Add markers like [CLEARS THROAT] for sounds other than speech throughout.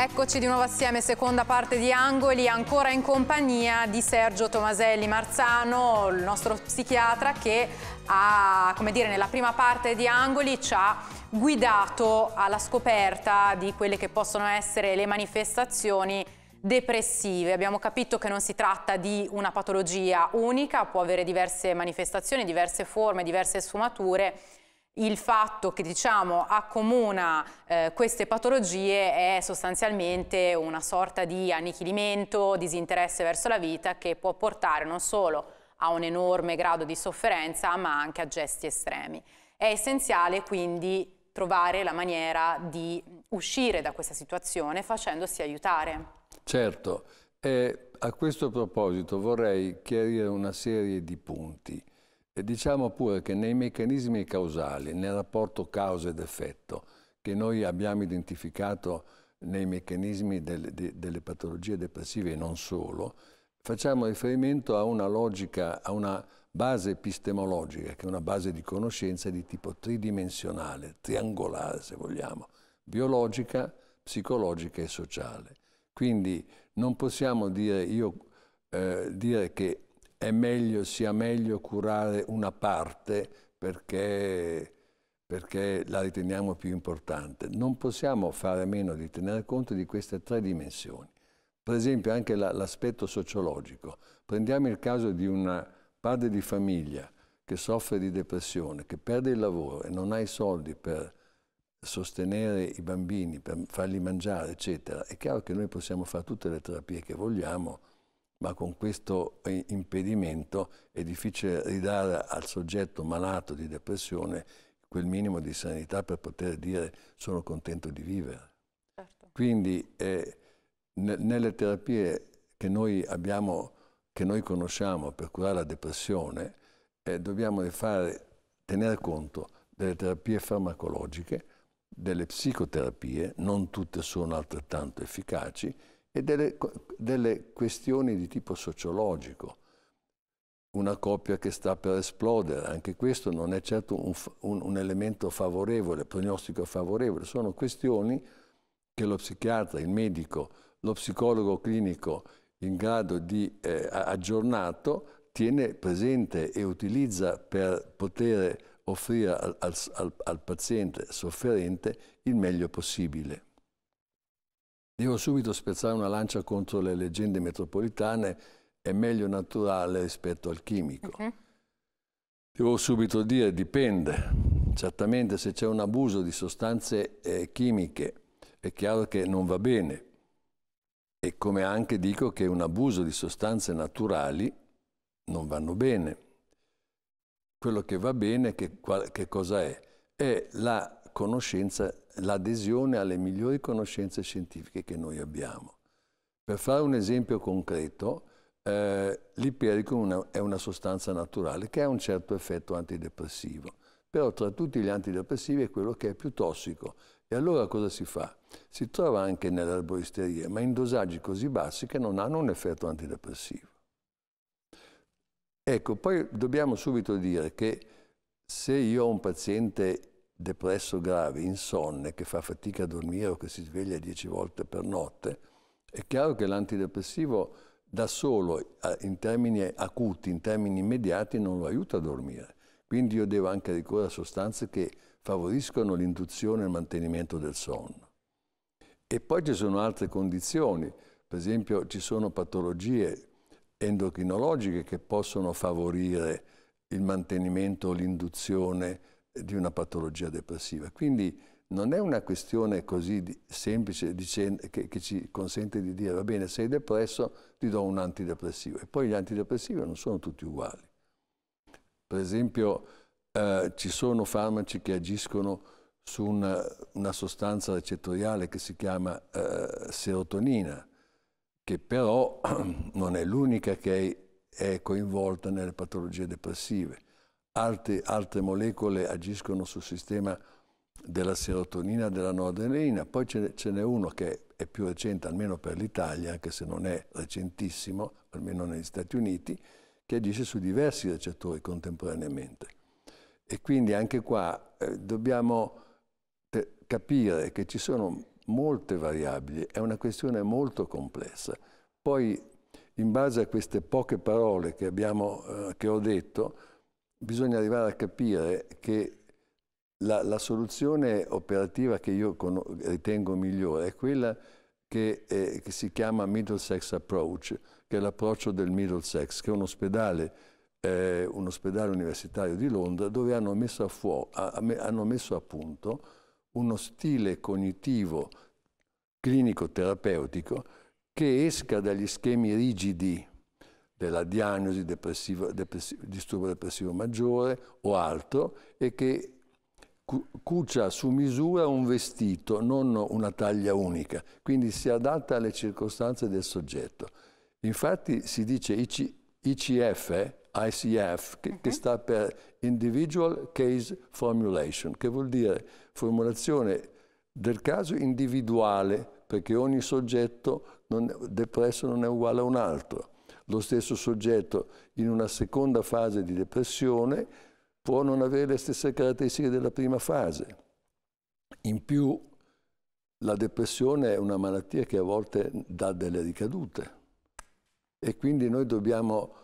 Eccoci di nuovo assieme, seconda parte di Angoli, ancora in compagnia di Sergio Tomaselli Marzano, il nostro psichiatra che ha, come dire, nella prima parte di Angoli ci ha guidato alla scoperta di quelle che possono essere le manifestazioni depressive. Abbiamo capito che non si tratta di una patologia unica, può avere diverse manifestazioni, diverse forme, diverse sfumature il fatto che diciamo, accomuna eh, queste patologie è sostanzialmente una sorta di annichilimento, disinteresse verso la vita che può portare non solo a un enorme grado di sofferenza ma anche a gesti estremi. È essenziale quindi trovare la maniera di uscire da questa situazione facendosi aiutare. Certo, eh, a questo proposito vorrei chiarire una serie di punti. E diciamo pure che nei meccanismi causali, nel rapporto causa ed effetto, che noi abbiamo identificato nei meccanismi del, de, delle patologie depressive e non solo, facciamo riferimento a una logica, a una base epistemologica, che è una base di conoscenza di tipo tridimensionale, triangolare se vogliamo, biologica, psicologica e sociale. Quindi non possiamo dire, io, eh, dire che è meglio, sia meglio curare una parte perché, perché la riteniamo più importante. Non possiamo fare a meno di tenere conto di queste tre dimensioni. Per esempio anche l'aspetto sociologico. Prendiamo il caso di un padre di famiglia che soffre di depressione, che perde il lavoro e non ha i soldi per sostenere i bambini, per farli mangiare, eccetera, è chiaro che noi possiamo fare tutte le terapie che vogliamo, ma con questo eh, impedimento è difficile ridare al soggetto malato di depressione quel minimo di sanità per poter dire sono contento di vivere. Certo. Quindi eh, nelle terapie che noi abbiamo, che noi conosciamo per curare la depressione, eh, dobbiamo fare, tenere conto delle terapie farmacologiche, delle psicoterapie, non tutte sono altrettanto efficaci, e delle, delle questioni di tipo sociologico. Una coppia che sta per esplodere, anche questo non è certo un, un, un elemento favorevole, prognostico favorevole, sono questioni che lo psichiatra, il medico, lo psicologo clinico in grado di eh, aggiornato tiene presente e utilizza per poter offrire al, al, al paziente sofferente il meglio possibile. Devo subito spezzare una lancia contro le leggende metropolitane, è meglio naturale rispetto al chimico. Okay. Devo subito dire, dipende. Certamente se c'è un abuso di sostanze eh, chimiche è chiaro che non va bene. E come anche dico che un abuso di sostanze naturali non vanno bene. Quello che va bene, che, qual, che cosa è? È la conoscenza l'adesione alle migliori conoscenze scientifiche che noi abbiamo. Per fare un esempio concreto, eh, l'ipericum è una sostanza naturale che ha un certo effetto antidepressivo, però tra tutti gli antidepressivi è quello che è più tossico. E allora cosa si fa? Si trova anche nell'erboristeria, ma in dosaggi così bassi che non hanno un effetto antidepressivo. Ecco, poi dobbiamo subito dire che se io ho un paziente depresso grave, insonne, che fa fatica a dormire o che si sveglia dieci volte per notte, è chiaro che l'antidepressivo da solo, eh, in termini acuti, in termini immediati, non lo aiuta a dormire. Quindi io devo anche ricorrere a sostanze che favoriscono l'induzione e il mantenimento del sonno. E poi ci sono altre condizioni, per esempio ci sono patologie endocrinologiche che possono favorire il mantenimento o l'induzione di una patologia depressiva. Quindi non è una questione così di, semplice che, che, ci consente di dire va bene, sei depresso, ti do un antidepressivo. E poi gli antidepressivi non sono tutti uguali. Per esempio eh, ci sono farmaci che agiscono su una, una sostanza recettoriale che si chiama eh, serotonina, che però [CLEARS THROAT] non è l'unica che è, è coinvolta nelle patologie depressive Altre, altre molecole agiscono sul sistema della serotonina, e della noradrenalina. Poi ce, n'è uno che è più recente, almeno per l'Italia, anche se non è recentissimo, almeno negli Stati Uniti, che agisce su diversi recettori contemporaneamente. E quindi anche qua eh, dobbiamo capire che ci sono molte variabili, è una questione molto complessa. Poi, in base a queste poche parole che, abbiamo, eh, che ho detto, bisogna arrivare a capire che la, la soluzione operativa che io con, ritengo migliore è quella che, eh, che, si chiama Middlesex Approach, che è l'approccio del Middlesex, che è un ospedale, eh, un ospedale universitario di Londra dove hanno messo a, fuoco, a, a, hanno messo a punto uno stile cognitivo clinico-terapeutico che esca dagli schemi rigidi della diagnosi depressiva, depressiva, disturbo depressivo maggiore o altro e che cucia su misura un vestito, non una taglia unica, quindi si adatta alle circostanze del soggetto. Infatti si dice IC, ICF, ICF che, che mhm. sta per Individual Case Formulation, che vuol dire formulazione del caso individuale, perché ogni soggetto non, depresso non è uguale a un altro lo stesso soggetto in una seconda fase di depressione può non avere le stesse caratteristiche della prima fase. In più la depressione è una malattia che a volte dà delle ricadute e quindi noi dobbiamo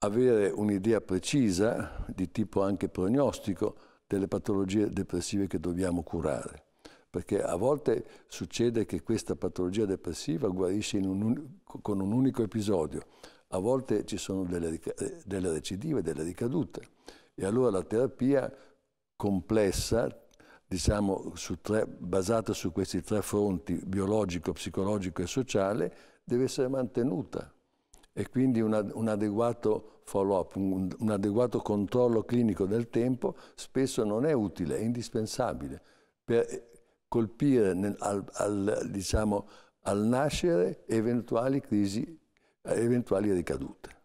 avere un'idea precisa di tipo anche prognostico delle patologie depressive che dobbiamo curare perché a volte succede che questa patologia depressiva guarisce un, con un unico episodio a volte ci sono delle, eh, delle recidive, delle ricadute e allora la terapia complessa, diciamo, su tre, basata su questi tre fronti, biologico, psicologico e sociale, deve essere mantenuta e quindi un, un adeguato follow-up, un, un adeguato controllo clinico del tempo spesso non è utile, è indispensabile per colpire nel, al, al, diciamo, al nascere eventuali crisi eventuali ricadute.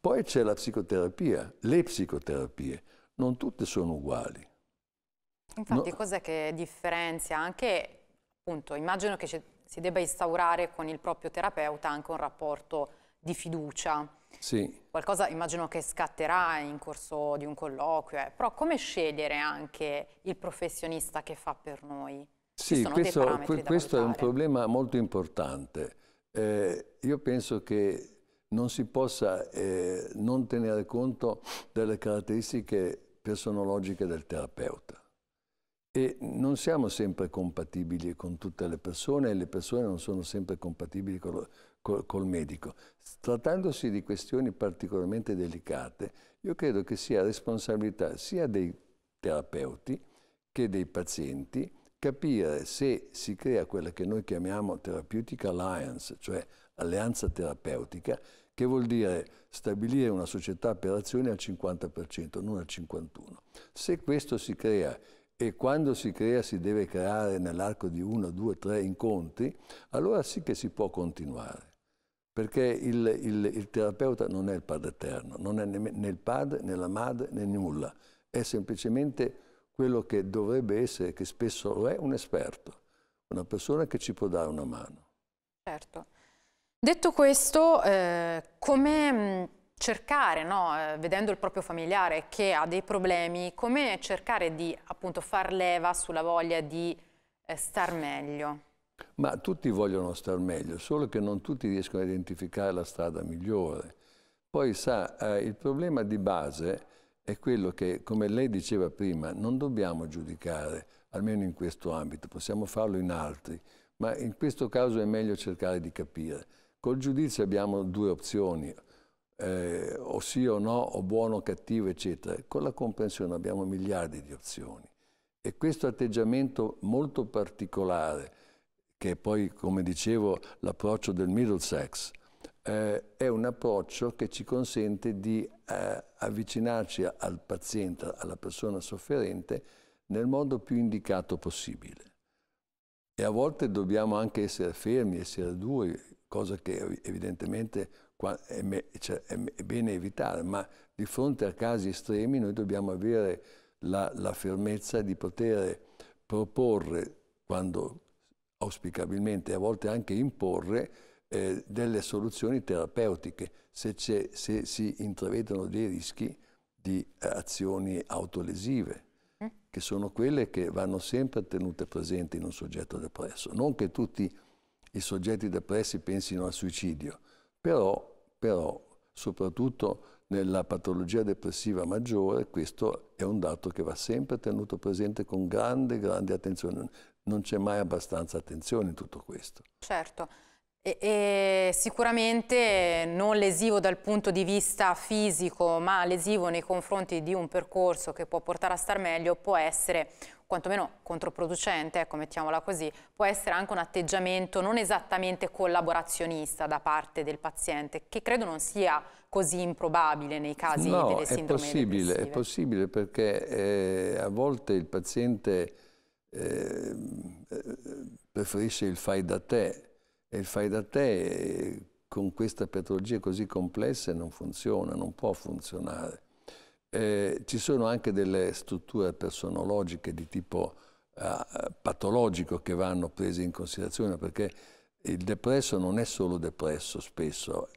Poi c'è la psicoterapia, le psicoterapie, non tutte sono uguali. Infatti no. cos'è che differenzia? Anche, appunto, immagino che si debba instaurare con il proprio terapeuta anche un rapporto di fiducia. Sì. Qualcosa immagino che scatterà in corso di un colloquio, eh. però come scegliere anche il professionista che fa per noi? Sì, questo, questo è un problema molto importante eh, io penso che non si possa eh, non tenere conto delle caratteristiche personologiche del terapeuta. E non siamo sempre compatibili con tutte le persone e le persone non sono sempre compatibili col, col, col medico. Trattandosi di questioni particolarmente delicate, io credo che sia responsabilità sia dei terapeuti che dei pazienti capire se si crea quella che noi chiamiamo therapeutic alliance, cioè alleanza terapeutica, che vuol dire stabilire una società per azioni al 50%, non al 51%. Se questo si crea e quando si crea si deve creare nell'arco di uno, due, tre incontri, allora sì che si può continuare. Perché il, il, il terapeuta non è il padre eterno, non è né, né il padre, né la madre, né nulla. È semplicemente quello che dovrebbe essere, che spesso lo è, un esperto, una persona che ci può dare una mano. Certo. Detto questo, eh, come mm, cercare, no, eh, vedendo il proprio familiare che ha dei problemi, come cercare di appunto far leva sulla voglia di eh, star meglio? Ma tutti vogliono star meglio, solo che non tutti riescono a identificare la strada migliore. Poi sa, eh, il problema di base è è quello che, come lei diceva prima, non dobbiamo giudicare, almeno in questo ambito, possiamo farlo in altri, ma in questo caso è meglio cercare di capire. Col giudizio abbiamo due opzioni, eh, o sì o no, o buono o cattivo, eccetera. Con la comprensione abbiamo miliardi di opzioni. E questo atteggiamento molto particolare, che è poi, come dicevo, l'approccio del Middlesex, eh, è un approccio che ci consente di eh, avvicinarci al paziente, alla persona sofferente, nel modo più indicato possibile. E a volte dobbiamo anche essere fermi, essere duri, cosa che evidentemente è, me, cioè, è bene evitare, ma di fronte a casi estremi noi dobbiamo avere la, la fermezza di poter proporre, quando auspicabilmente a volte anche imporre, eh, delle soluzioni terapeutiche se, se, si intravedono dei rischi di eh, azioni autolesive, mm. che sono quelle che vanno sempre tenute presenti in un soggetto depresso. Non che tutti i soggetti depressi pensino al suicidio, però, però soprattutto nella patologia depressiva maggiore, questo è un dato che va sempre tenuto presente con grande, grande attenzione. Non c'è mai abbastanza attenzione in tutto questo. Certo. E, e sicuramente non lesivo dal punto di vista fisico, ma lesivo nei confronti di un percorso che può portare a star meglio, può essere quantomeno controproducente, ecco, mettiamola così, può essere anche un atteggiamento non esattamente collaborazionista da parte del paziente, che credo non sia così improbabile nei casi no, delle sindrome è possibile, è possibile perché eh, a volte il paziente eh, eh preferisce il fai da te, e il fai da te con queste patologie così complesse non funziona, non può funzionare. Eh, ci sono anche delle strutture personologiche di tipo eh, patologico che vanno prese in considerazione perché il depresso non è solo depresso spesso,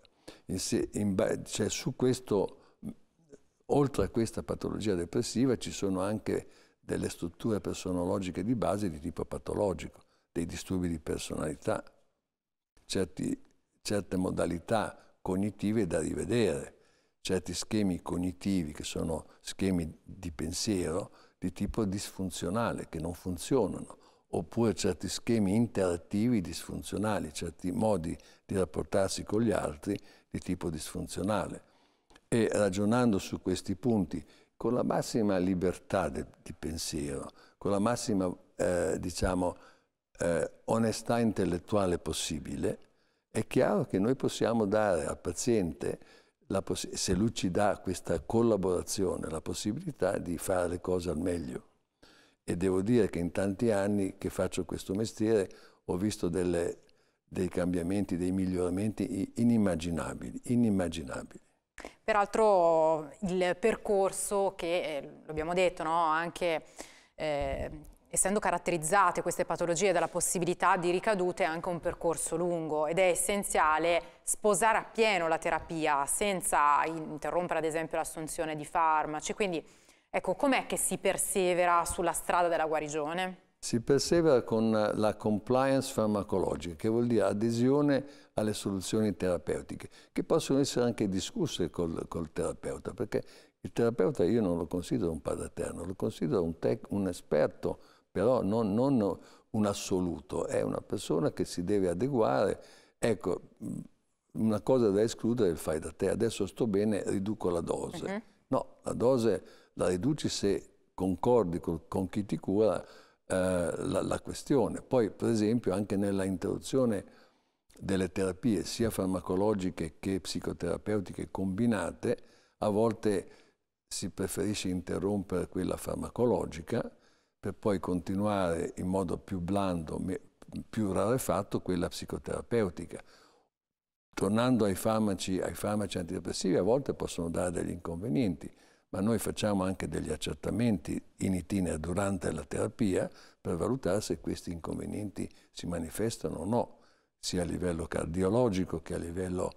in, in, cioè su questo, oltre a questa patologia depressiva ci sono anche delle strutture personologiche di base di tipo patologico, dei disturbi di personalità, certi, certe modalità cognitive da rivedere, certi schemi cognitivi che sono schemi di pensiero di tipo disfunzionale, che non funzionano, oppure certi schemi interattivi disfunzionali, certi modi di rapportarsi con gli altri di tipo disfunzionale. E ragionando su questi punti, con la massima libertà de, di pensiero, con la massima, eh, diciamo, eh, onestà intellettuale possibile, è chiaro che noi possiamo dare al paziente, se lui ci dà questa collaborazione, la possibilità di fare le cose al meglio. E devo dire che in tanti anni che faccio questo mestiere ho visto delle, dei cambiamenti, dei miglioramenti inimmaginabili, inimmaginabili. Peraltro il percorso che, eh, l'abbiamo detto, no? anche eh, essendo caratterizzate queste patologie dalla possibilità di ricadute, è anche un percorso lungo ed è essenziale sposare appieno la terapia senza interrompere ad esempio l'assunzione di farmaci. Quindi ecco, com'è che si persevera sulla strada della guarigione? Si persevera con la compliance farmacologica, che vuol dire adesione alle soluzioni terapeutiche, che possono essere anche discusse col, col terapeuta, perché il terapeuta io non lo considero un padre padaterno, lo considero un, un esperto però non, non un assoluto, è una persona che si deve adeguare. Ecco, una cosa da escludere è il fai da te, adesso sto bene, riduco la dose. Uh mhm. -huh. No, la dose la riduci se concordi con, con chi ti cura eh, la, la, questione. Poi, per esempio, anche nella interruzione delle terapie, sia farmacologiche che psicoterapeutiche combinate, a volte si preferisce interrompere quella farmacologica per poi continuare in modo più blando, più rarefatto, quella psicoterapeutica. Tornando ai farmaci, ai farmaci antidepressivi, a volte possono dare degli inconvenienti, ma noi facciamo anche degli accertamenti in itinere durante la terapia per valutare se questi inconvenienti si manifestano o no, sia a livello cardiologico che a livello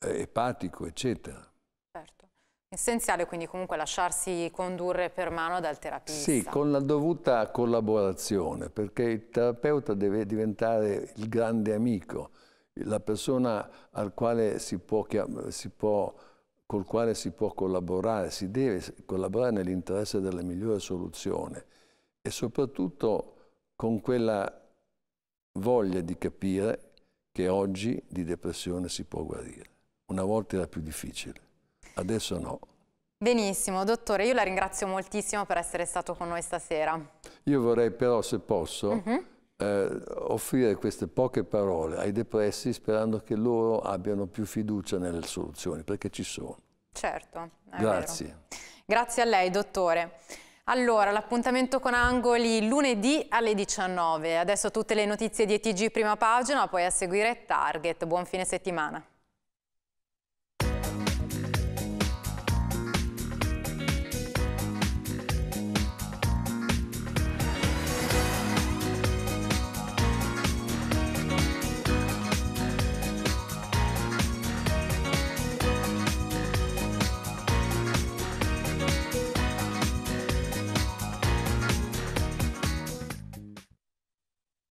eh, epatico, eccetera. Certo. Essenziale quindi comunque lasciarsi condurre per mano dal terapista. Sì, con la dovuta collaborazione, perché il terapeuta deve diventare il grande amico, la persona quale si può, si può, col quale si può collaborare, si deve collaborare nell'interesse della migliore soluzione e soprattutto con quella voglia di capire che oggi di depressione si può guarire. Una volta era più difficile. Adesso no. Benissimo, dottore, io la ringrazio moltissimo per essere stato con noi stasera. Io vorrei però, se posso, uh mhm. -huh. eh, offrire queste poche parole ai depressi sperando che loro abbiano più fiducia nelle soluzioni, perché ci sono. Certo, Grazie. Vero. Grazie a lei, dottore. Allora, l'appuntamento con Angoli lunedì alle 19. Adesso tutte le notizie di ETG prima pagina, poi a seguire Target. Buon fine settimana.